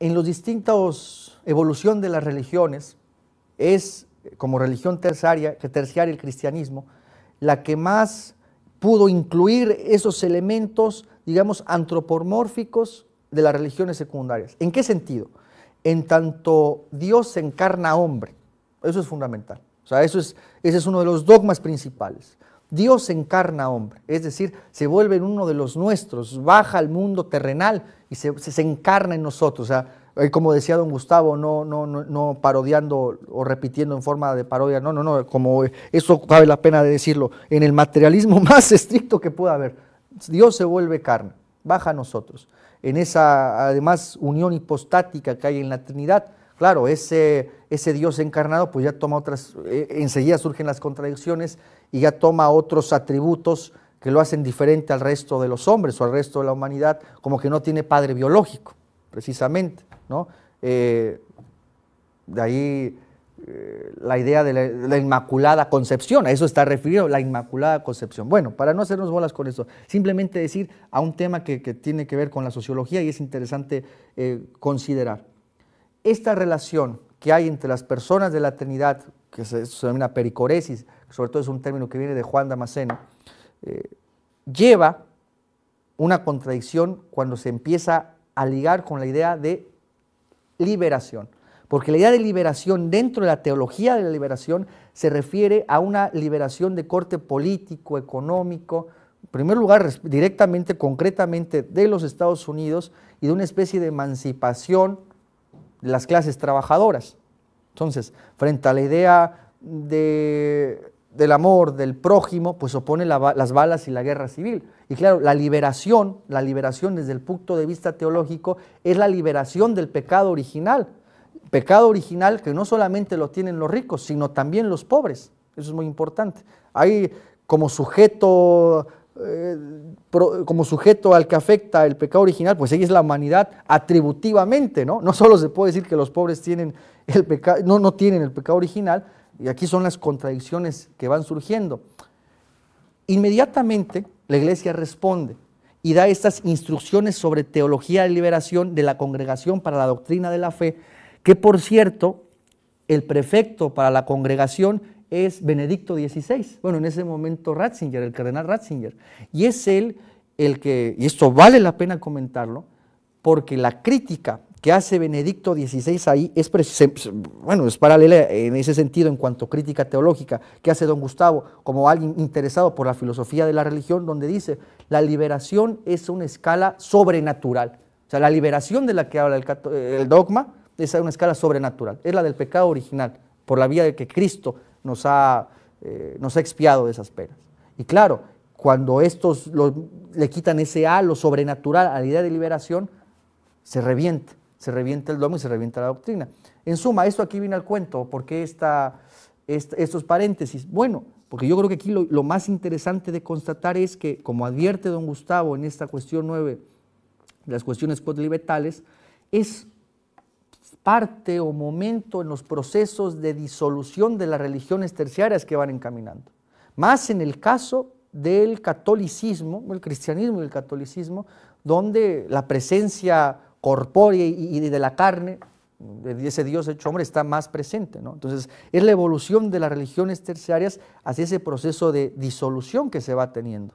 en los distintos evolución de las religiones, es eh, como religión terciaria, que terciaria el cristianismo, la que más pudo incluir esos elementos, digamos, antropomórficos de las religiones secundarias. ¿En qué sentido? En tanto Dios se encarna hombre. Eso es fundamental. O sea, eso es, ese es uno de los dogmas principales. Dios encarna hombre, es decir, se vuelve uno de los nuestros, baja al mundo terrenal y se, se, encarna en nosotros. Eh, como decía don Gustavo, no, no, no, parodiando o repitiendo en forma de parodia, no, no, no, como eso cabe la pena de decirlo, en el materialismo más estricto que pueda haber, Dios se vuelve carne, baja a nosotros. En esa, además, unión hipostática que hay en la Trinidad, Claro, ese, Dios encarnado pues ya toma otras, eh, enseguida surgen las contradicciones y ya toma otros atributos que lo hacen diferente al resto de los hombres o al resto de la humanidad, como que no tiene padre biológico, precisamente. ¿no? Eh, de ahí eh, la idea de la, Inmaculada Concepción, a eso está referido, la Inmaculada Concepción. Bueno, para no hacernos bolas con eso, simplemente decir a un tema que, tiene que ver con la sociología y es interesante considerar esta relación que hay entre las personas de la Trinidad, que se, denomina pericoresis, sobre todo es un término que viene de Juan Damasceno, eh, lleva una contradicción cuando se empieza a ligar con la idea de liberación. Porque la idea de liberación dentro de la teología de la liberación se refiere a una liberación de corte político, económico, en primer lugar directamente, concretamente de los Estados Unidos y de una especie de emancipación las clases trabajadoras. Entonces, frente a la idea de, del amor, del prójimo, pues opone las balas y la guerra civil. Y claro, la liberación, la liberación desde el punto de vista teológico, es la liberación del pecado original. Pecado original que no solamente lo tienen los ricos, sino también los pobres. Eso es muy importante. Hay como sujeto eh, como sujeto al que afecta el pecado original, pues ahí es la humanidad atributivamente, ¿no? No solo se puede decir que los pobres tienen el pecado, no, no tienen el pecado original, y aquí son las contradicciones que van surgiendo. Inmediatamente la iglesia responde y da estas instrucciones sobre teología de liberación de la congregación para la doctrina de la fe, que por cierto, el prefecto para la congregación es Benedicto XVI, bueno, en ese momento Ratzinger, el cardenal Ratzinger, y es él el que, y esto vale la pena comentarlo, porque la crítica que hace Benedicto XVI ahí es, bueno, es paralela en ese sentido en cuanto a crítica teológica que hace don Gustavo como alguien interesado por la filosofía de la religión, donde dice, la liberación es una escala sobrenatural. O sea, la liberación de la que habla el, dogma es una escala sobrenatural, es la del pecado original, por la vía de que Cristo nos ha, eh, nos ha expiado de esas penas. Y claro, cuando estos le quitan ese halo sobrenatural a la idea de liberación, se revienta, se revienta el domo y se revienta la doctrina. En suma, esto aquí viene al cuento, ¿por qué estos paréntesis? Bueno, porque yo creo que aquí lo, más interesante de constatar es que, como advierte don Gustavo en esta cuestión 9, las cuestiones postlibertales es parte o momento en los procesos de disolución de las religiones terciarias que van encaminando. Más en el caso del catolicismo, el cristianismo y el catolicismo, donde la presencia corpórea y de la carne de ese Dios hecho hombre está más presente. ¿no? Entonces, es la evolución de las religiones terciarias hacia ese proceso de disolución que se va teniendo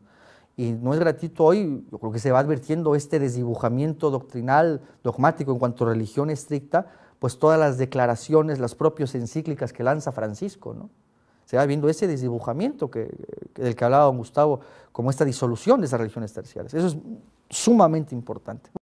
y no es gratuito hoy, yo creo que se va advirtiendo este desdibujamiento doctrinal, dogmático en cuanto a religión estricta, pues todas las declaraciones, las propias encíclicas que lanza Francisco, ¿no? Se va viendo ese desdibujamiento que, del que hablaba don Gustavo, como esta disolución de esas religiones terciarias. Eso es sumamente importante.